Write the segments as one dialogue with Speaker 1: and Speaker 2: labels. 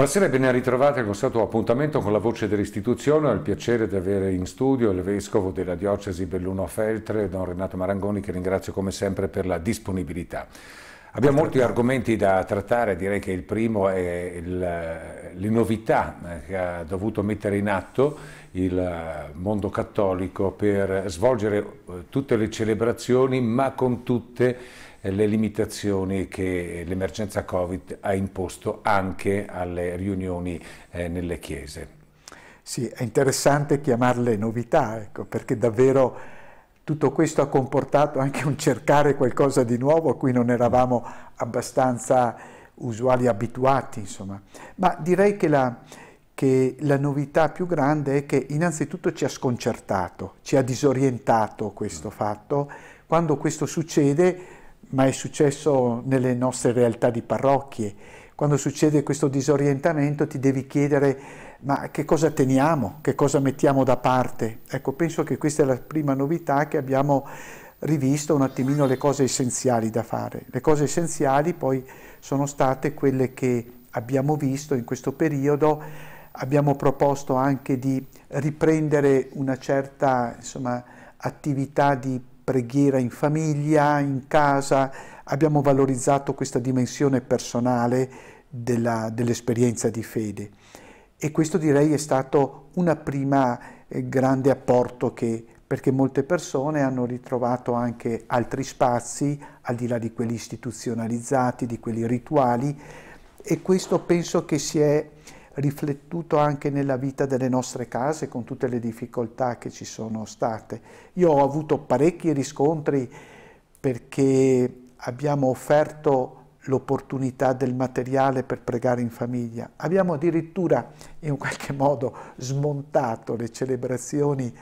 Speaker 1: Buonasera e ben ritrovati al consueto appuntamento con la voce dell'istituzione. Ho il piacere di avere in studio il vescovo della diocesi Belluno Feltre, don Renato Marangoni, che ringrazio come sempre per la disponibilità. Abbiamo molti argomenti da trattare, direi che il primo è il, le novità eh, che ha dovuto mettere in atto il eh, mondo cattolico per svolgere eh, tutte le celebrazioni, ma con tutte le eh, le limitazioni che l'emergenza Covid ha imposto anche alle riunioni eh, nelle chiese.
Speaker 2: Sì, è interessante chiamarle novità, ecco, perché davvero tutto questo ha comportato anche un cercare qualcosa di nuovo a cui non eravamo abbastanza usuali, abituati, insomma. Ma direi che la, che la novità più grande è che innanzitutto ci ha sconcertato, ci ha disorientato questo mm. fatto. Quando questo succede ma è successo nelle nostre realtà di parrocchie. Quando succede questo disorientamento ti devi chiedere ma che cosa teniamo, che cosa mettiamo da parte. Ecco, penso che questa è la prima novità che abbiamo rivisto un attimino le cose essenziali da fare. Le cose essenziali poi sono state quelle che abbiamo visto in questo periodo, abbiamo proposto anche di riprendere una certa insomma, attività di preghiera in famiglia, in casa, abbiamo valorizzato questa dimensione personale dell'esperienza di fede e questo direi è stato un primo eh, grande apporto che, perché molte persone hanno ritrovato anche altri spazi al di là di quelli istituzionalizzati, di quelli rituali e questo penso che si è riflettuto anche nella vita delle nostre case con tutte le difficoltà che ci sono state. Io ho avuto parecchi riscontri perché abbiamo offerto l'opportunità del materiale per pregare in famiglia. Abbiamo addirittura in qualche modo smontato le celebrazioni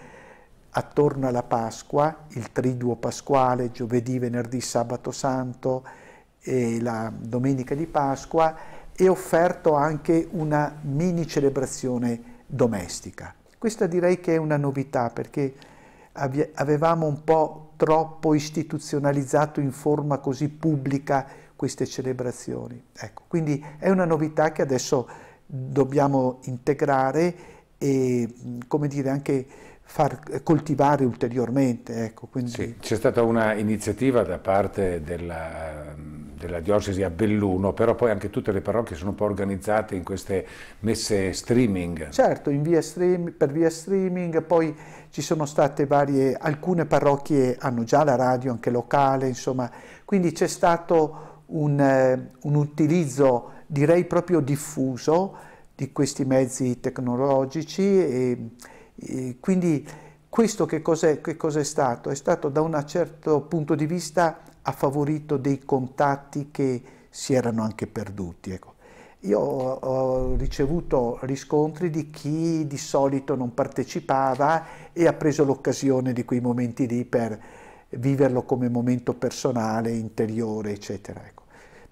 Speaker 2: attorno alla Pasqua, il triduo pasquale, giovedì, venerdì, sabato santo e la domenica di Pasqua e offerto anche una mini celebrazione domestica. Questa direi che è una novità perché avevamo un po' troppo istituzionalizzato in forma così pubblica queste celebrazioni. Ecco, quindi è una novità che adesso dobbiamo integrare e come dire anche far coltivare ulteriormente. Ecco, quindi...
Speaker 1: sì, c'è stata una iniziativa da parte della della diocesi a Belluno, però poi anche tutte le parrocchie sono un po' organizzate in queste messe streaming. Certo, via stream, per via streaming, poi
Speaker 2: ci sono state varie, alcune parrocchie hanno già la radio anche locale, insomma, quindi c'è stato un, eh, un utilizzo direi proprio diffuso di questi mezzi tecnologici e, e quindi questo che cos'è, cos stato? È stato da un certo punto di vista ha favorito dei contatti che si erano anche perduti. Ecco. Io ho ricevuto riscontri di chi di solito non partecipava e ha preso l'occasione di quei momenti lì per viverlo come momento personale, interiore, eccetera. Ecco,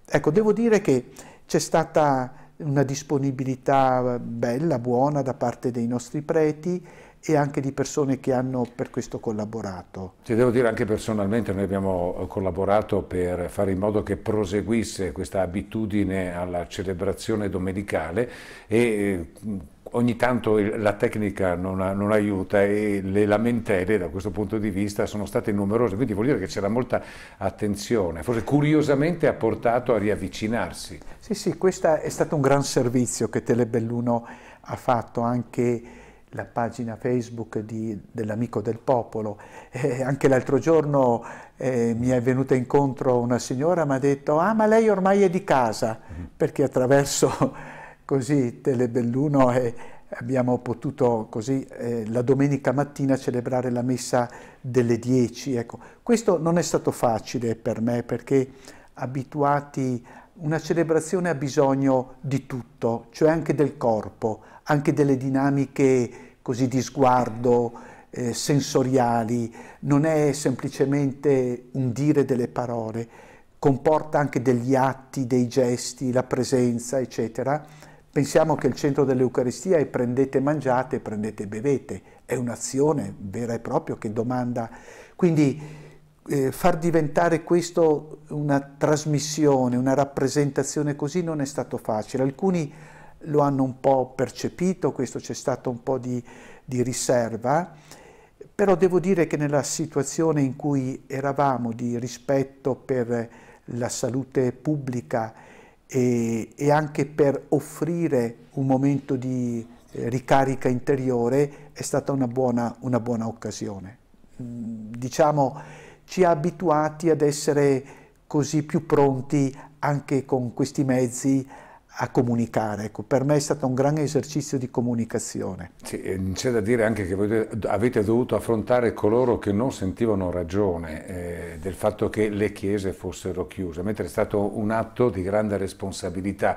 Speaker 2: ecco devo dire che c'è stata una disponibilità bella, buona da parte dei nostri preti, e anche di persone che hanno per questo collaborato.
Speaker 1: Ti devo dire anche personalmente, noi abbiamo eh, collaborato per fare in modo che proseguisse questa abitudine alla celebrazione domenicale e eh, ogni tanto la tecnica non, non, aiuta e le lamentele da questo punto di vista sono state numerose, quindi vuol dire che c'era molta attenzione, forse curiosamente ha portato a riavvicinarsi. Sì, sì, questo è stato un gran
Speaker 2: servizio che Telebelluno ha fatto anche la pagina Facebook di, dell'Amico del Popolo. Eh, anche l'altro giorno eh, mi è venuta incontro una signora, mi ha detto, ah ma lei ormai è di casa, mm. perché attraverso così Telebelluno eh, abbiamo potuto così eh, la domenica mattina celebrare la messa delle 10. Ecco, questo non è stato facile per me perché abituati una celebrazione ha bisogno di tutto, cioè anche del corpo, anche delle dinamiche così di sguardo, eh, sensoriali, non è semplicemente un dire delle parole, comporta anche degli atti, dei gesti, la presenza, eccetera. Pensiamo che il centro dell'Eucaristia è prendete, mangiate, prendete, bevete, è un'azione vera e propria che domanda. Quindi eh, far diventare questo una trasmissione, una rappresentazione così non è stato facile. Alcuni lo hanno un po' percepito, questo c'è stato un po' di, di riserva, però devo dire che nella situazione in cui eravamo di rispetto per la salute pubblica e, e anche per offrire un momento di eh, ricarica interiore è stata una buona, una buona occasione. Mm, diciamo ci ha abituati ad essere così più pronti anche con questi mezzi a comunicare. Ecco, per me è stato un gran esercizio di comunicazione.
Speaker 1: Sì, c'è da dire anche che avete dovuto affrontare coloro che non sentivano ragione eh, del fatto che le chiese fossero chiuse, mentre è stato un atto di grande responsabilità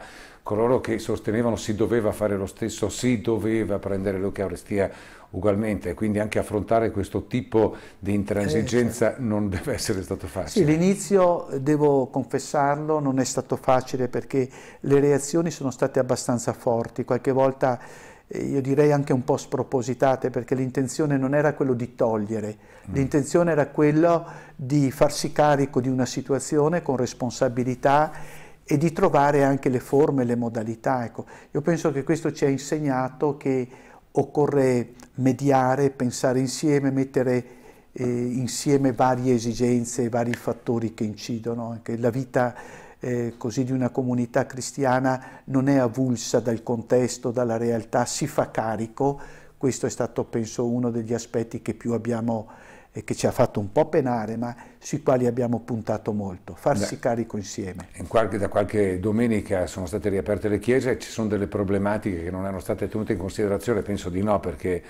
Speaker 1: coloro che sostenevano si doveva fare lo stesso, si doveva prendere l'Eucaristia ugualmente, quindi anche affrontare questo tipo di intransigenza eh, certo. non deve essere stato facile. Sì,
Speaker 2: l'inizio, devo confessarlo, non è stato facile perché le reazioni sono state abbastanza forti, qualche volta eh, io direi anche un po' spropositate perché l'intenzione non era quello di togliere, mm. l'intenzione era quello di farsi carico di una situazione con responsabilità e di trovare anche le forme, le modalità. Ecco, io penso che questo ci ha insegnato che occorre mediare, pensare insieme, mettere eh, insieme varie esigenze, vari fattori che incidono. Anche eh, la vita eh, così di una comunità cristiana non è avulsa dal contesto, dalla realtà, si fa carico. Questo è stato, penso, uno degli aspetti che più abbiamo e che ci ha fatto un po' penare, ma sui quali abbiamo puntato molto, farsi Beh, carico
Speaker 1: insieme. In qualche, da qualche domenica sono state riaperte le chiese, ci sono delle problematiche che non erano state tenute in considerazione, penso di no, perché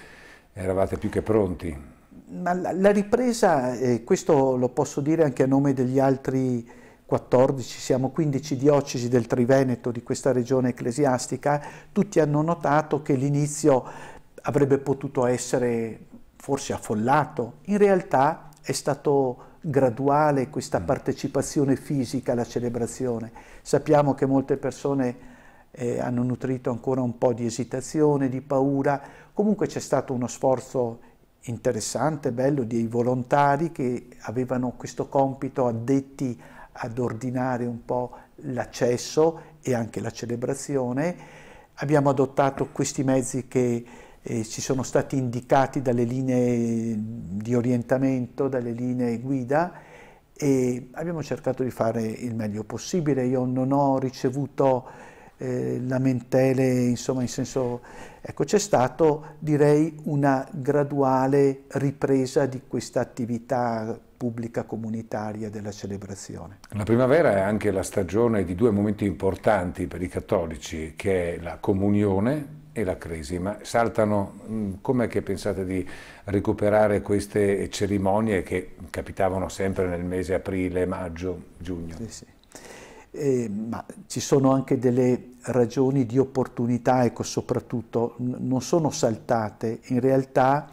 Speaker 1: eravate più che pronti.
Speaker 2: Ma la, la ripresa, eh, questo lo posso dire anche a nome degli altri 14, siamo 15 diocesi del Triveneto, di questa regione ecclesiastica, tutti hanno notato che l'inizio avrebbe potuto essere forse affollato, in realtà è stato graduale questa mm. partecipazione fisica alla celebrazione. Sappiamo che molte persone eh, hanno nutrito ancora un po' di esitazione, di paura, comunque c'è stato uno sforzo interessante, bello, dei volontari che avevano questo compito addetti ad ordinare un po' l'accesso e anche la celebrazione. Abbiamo adottato questi mezzi che eh, ci sono stati indicati dalle linee di orientamento, dalle linee guida e abbiamo cercato di fare il meglio possibile. Io non ho ricevuto eh, lamentele, insomma, in senso, ecco, c'è stato direi una graduale ripresa di questa attività pubblica comunitaria della celebrazione.
Speaker 1: La primavera è anche la stagione di due momenti importanti per i cattolici, che è la comunione, e la crisi, ma saltano, mm, come che pensate di recuperare queste cerimonie che capitavano sempre nel mese aprile, maggio, giugno? Sì, sì.
Speaker 2: Eh, ma ci sono anche delle ragioni di opportunità, ecco, soprattutto non sono saltate, in realtà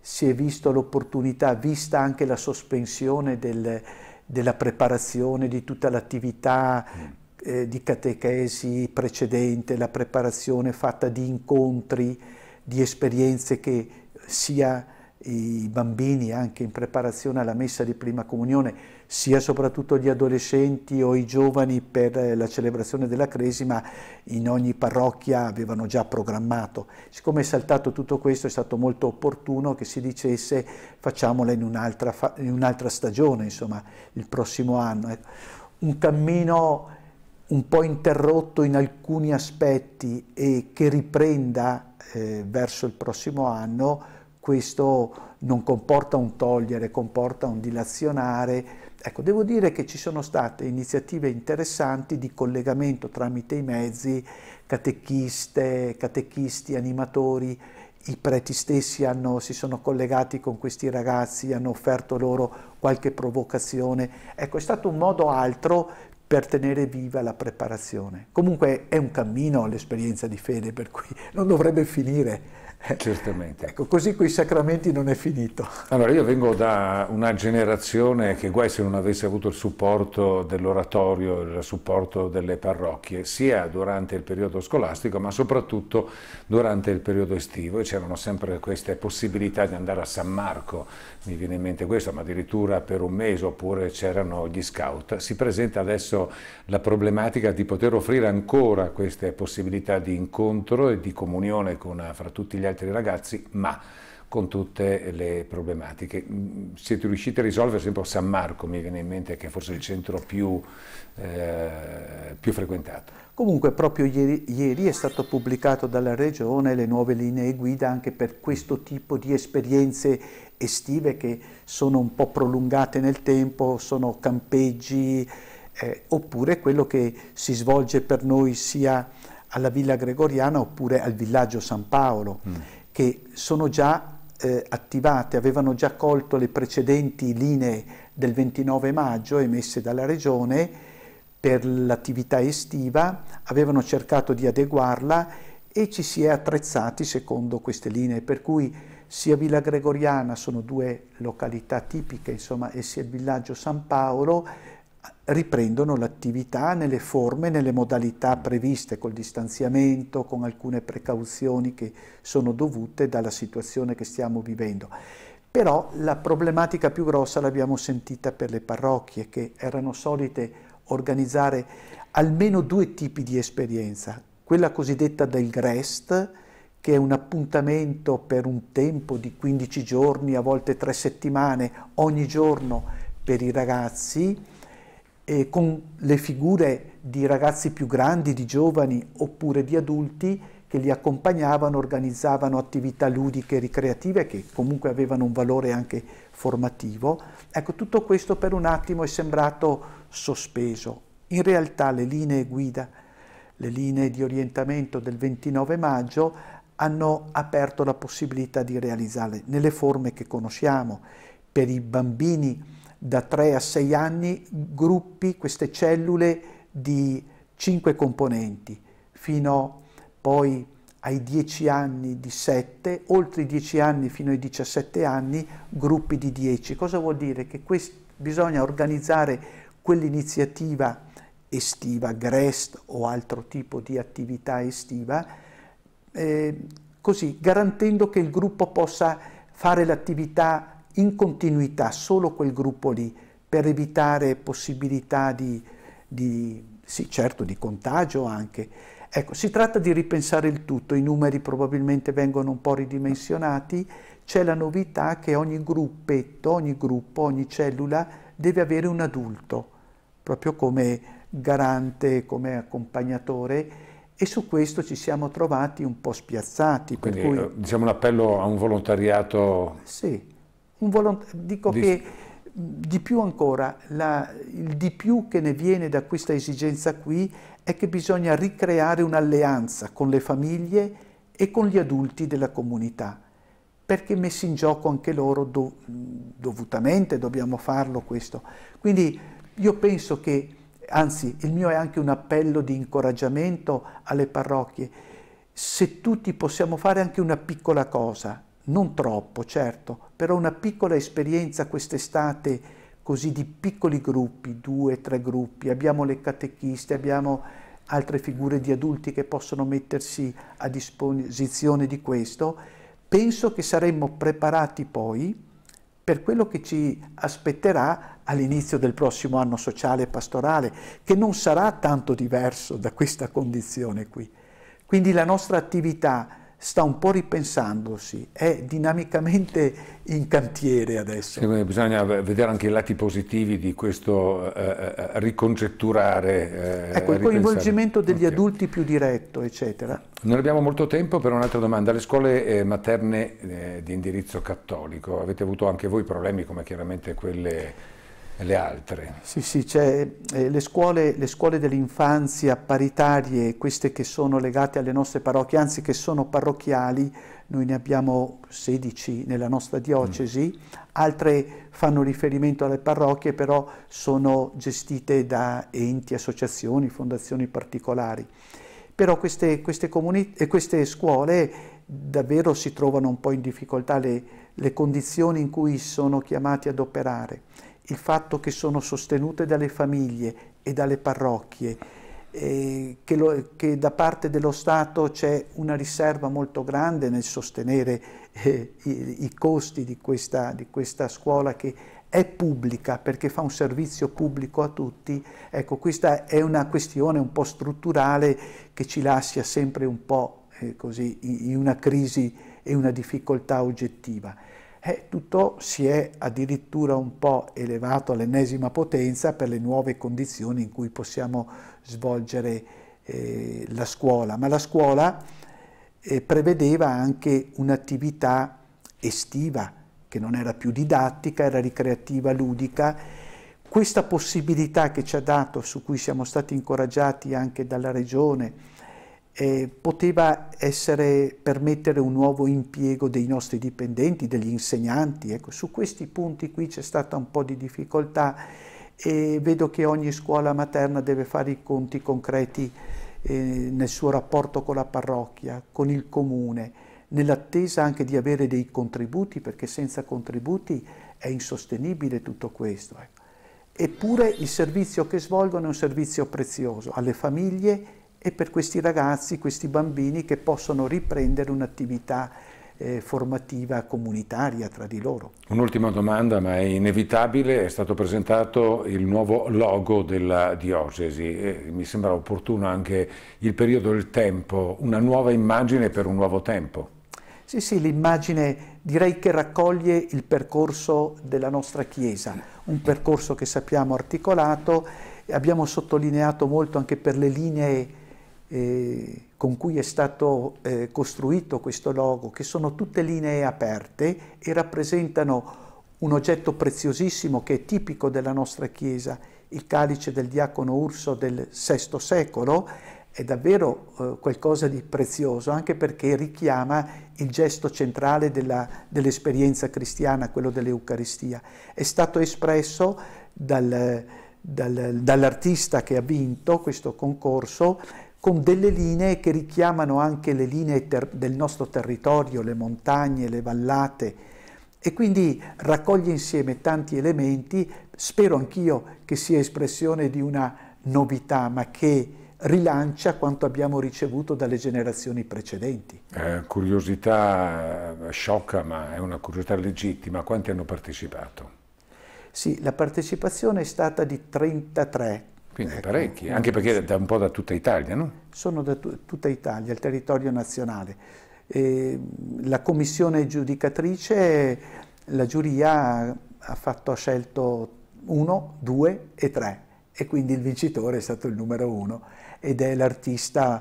Speaker 2: si è visto l'opportunità, vista anche la sospensione del, della preparazione di tutta l'attività mm. Eh, di catechesi precedente, la preparazione fatta di incontri, di esperienze che sia i bambini anche in preparazione alla messa di prima comunione, sia soprattutto gli adolescenti o i giovani per eh, la celebrazione della Cresima, in ogni parrocchia avevano già programmato. Siccome è saltato tutto questo è stato molto opportuno che si dicesse facciamola in un'altra, in un'altra stagione, insomma, il prossimo anno. Un cammino un po' interrotto in alcuni aspetti e che riprenda eh, verso il prossimo anno, questo non comporta un togliere, comporta un dilazionare. Ecco, devo dire che ci sono state iniziative interessanti di collegamento tramite i mezzi, catechiste, catechisti, animatori, i preti stessi hanno, si sono collegati con questi ragazzi, hanno offerto loro qualche provocazione. Ecco, è stato un modo altro per tenere viva la preparazione. Comunque è un cammino l'esperienza di fede, per cui non dovrebbe finire Certamente. Ecco, così con i sacramenti non è finito.
Speaker 1: Allora, io vengo da una generazione che guai se non avesse avuto il supporto dell'oratorio, il supporto delle parrocchie, sia durante il periodo scolastico, ma soprattutto durante il periodo estivo. E c'erano sempre queste possibilità di andare a San Marco, mi viene in mente questo, ma addirittura per un mese, oppure c'erano gli scout. Si presenta adesso la problematica di poter offrire ancora queste possibilità di incontro e di comunione con, fra tutti gli altri altri ragazzi, ma con tutte le problematiche. Mm, siete riusciti a risolvere, sempre San Marco mi viene in mente, che è forse il centro più, eh, più frequentato. Comunque proprio ieri, ieri,
Speaker 2: è stato pubblicato dalla Regione le nuove linee guida anche per questo tipo di esperienze estive che sono un po' prolungate nel tempo, sono campeggi, eh, oppure quello che si svolge per noi sia alla Villa Gregoriana oppure al villaggio San Paolo, mm. che sono già eh, attivate, avevano già colto le precedenti linee del 29 maggio emesse dalla Regione per l'attività estiva, avevano cercato di adeguarla e ci si è attrezzati secondo queste linee, per cui sia Villa Gregoriana sono due località tipiche, insomma, e sia il villaggio San Paolo riprendono l'attività nelle forme, nelle modalità previste, col distanziamento, con alcune precauzioni che sono dovute dalla situazione che stiamo vivendo. Però la problematica più grossa l'abbiamo sentita per le parrocchie che erano solite organizzare almeno due tipi di esperienza, quella cosiddetta del Grest, che è un appuntamento per un tempo di 15 giorni, a volte 3 settimane, ogni giorno per i ragazzi, eh, con le figure di ragazzi più grandi, di giovani oppure di adulti che li accompagnavano, organizzavano attività ludiche, e ricreative che comunque avevano un valore anche formativo. Ecco, tutto questo per un attimo è sembrato sospeso. In realtà le linee guida, le linee di orientamento del 29 maggio hanno aperto la possibilità di realizzarle nelle forme che conosciamo. Per i bambini da 3 a 6 anni gruppi, queste cellule di 5 componenti, fino poi ai 10 anni di 7, oltre i 10 anni fino ai 17 anni gruppi di 10. Cosa vuol dire? Che bisogna organizzare quell'iniziativa estiva, GREST o altro tipo di attività estiva, eh, così garantendo che il gruppo possa fare l'attività in continuità solo quel gruppo lì per evitare possibilità di, di, sì, certo, di contagio anche. Ecco, si tratta di ripensare il tutto, i numeri probabilmente vengono un po' ridimensionati, c'è la novità che ogni gruppetto, ogni gruppo, ogni cellula deve avere un adulto, proprio come garante, come accompagnatore e su questo ci siamo trovati un po' spiazzati. Quindi cui... Eh,
Speaker 1: diciamo un appello a un volontariato
Speaker 2: sì dico di... che di più ancora, la, il di più che ne viene da questa esigenza qui è che bisogna ricreare un'alleanza con le famiglie e con gli adulti della comunità, perché messi in gioco anche loro do, dovutamente dobbiamo farlo questo. Quindi io penso che, anzi il mio è anche un appello di incoraggiamento alle parrocchie, se tutti possiamo fare anche una piccola cosa, non troppo certo, però una piccola esperienza quest'estate così di piccoli gruppi, due, tre gruppi, abbiamo le catechiste, abbiamo altre figure di adulti che possono mettersi a disposizione di questo, penso che saremmo preparati poi per quello che ci aspetterà all'inizio del prossimo anno sociale e pastorale, che non sarà tanto diverso da questa condizione qui. Quindi la nostra attività sta un po' ripensandosi, è dinamicamente in cantiere adesso.
Speaker 1: Sì, bisogna vedere anche i lati positivi di questo eh, eh riconcetturare. Eh, ecco, il coinvolgimento
Speaker 2: degli okay. adulti più diretto, eccetera.
Speaker 1: Non abbiamo molto tempo per un'altra domanda. Le scuole eh, materne eh, di indirizzo cattolico, avete avuto anche voi problemi come chiaramente quelle le altre. Sì, sì,
Speaker 2: cioè, eh, le, scuole, le scuole dell'infanzia paritarie, queste che sono legate alle nostre parrocchie, anzi che sono parrocchiali, noi ne abbiamo 16 nella nostra diocesi, mm. altre fanno riferimento alle parrocchie, però sono gestite da enti, associazioni, fondazioni particolari. Però queste, queste, eh, queste scuole davvero si trovano un po' in difficoltà le, le condizioni in cui sono chiamati ad operare il fatto che sono sostenute dalle famiglie e dalle parrocchie, eh, che, lo, che, da parte dello Stato c'è una riserva molto grande nel sostenere eh, i, i, costi di questa, di questa scuola che è pubblica perché fa un servizio pubblico a tutti, ecco questa è una questione un po' strutturale che ci lascia sempre un po' eh, così in una crisi e una difficoltà oggettiva eh, tutto si è addirittura un po' elevato all'ennesima potenza per le nuove condizioni in cui possiamo svolgere eh, la scuola, ma la scuola eh, prevedeva anche un'attività estiva che non era più didattica, era ricreativa, ludica. Questa possibilità che ci ha dato, su cui siamo stati incoraggiati anche dalla Regione, eh, poteva essere permettere un nuovo impiego dei nostri dipendenti, degli insegnanti. Ecco, su questi punti qui c'è stata un po' di difficoltà e vedo che ogni scuola materna deve fare i conti concreti eh, nel suo rapporto con la parrocchia, con il comune, nell'attesa anche di avere dei contributi, perché senza contributi è insostenibile tutto questo. Ecco. Eppure il servizio che svolgono è un servizio prezioso alle famiglie e per questi ragazzi, questi bambini che possono riprendere un'attività eh, formativa comunitaria tra di loro.
Speaker 1: Un'ultima domanda, ma è inevitabile, è stato presentato il nuovo logo della diocesi, eh, mi sembra opportuno anche il periodo del tempo, una nuova immagine per un nuovo tempo.
Speaker 2: Sì, sì, l'immagine direi che raccoglie il percorso della nostra Chiesa, un percorso che sappiamo articolato, abbiamo sottolineato molto anche per le linee eh, con cui è stato eh, costruito questo logo, che sono tutte linee aperte e rappresentano un oggetto preziosissimo che è tipico della nostra Chiesa, il calice del diacono Urso del VI secolo, è davvero eh, qualcosa di prezioso, anche perché richiama il gesto centrale dell'esperienza dell cristiana, quello dell'Eucaristia. È stato espresso dal, dal, dall'artista che ha vinto questo concorso con delle linee che richiamano anche le linee ter- del nostro territorio, le montagne, le vallate e quindi raccoglie insieme tanti elementi, spero anch'io che sia espressione di una novità, ma che rilancia quanto abbiamo ricevuto dalle generazioni
Speaker 1: precedenti. Eh, curiosità eh, sciocca, ma è una curiosità legittima. Quanti hanno partecipato? Sì, la partecipazione è stata di 33 quindi ecco, parecchi, anche perché da un po' da tutta Italia, no?
Speaker 2: Sono da tutta Italia, il territorio nazionale. E la commissione giudicatrice, la giuria ha, fatto, ha scelto uno, due e tre, e quindi il vincitore è stato il numero uno, ed è l'artista,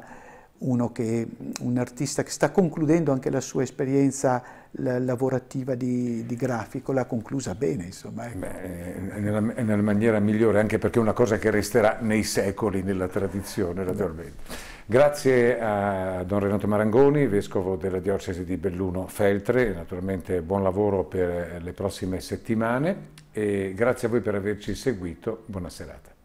Speaker 2: un artista che sta concludendo anche la sua esperienza lavorativa di, di, grafico l'ha conclusa bene, insomma.
Speaker 1: Ecco. Beh, nella, nella, maniera migliore, anche perché è una cosa che resterà nei secoli nella tradizione, naturalmente. Grazie a Don Renato Marangoni, Vescovo della Diocesi di Belluno Feltre, naturalmente buon lavoro per le prossime settimane e grazie a voi per averci seguito, buona serata.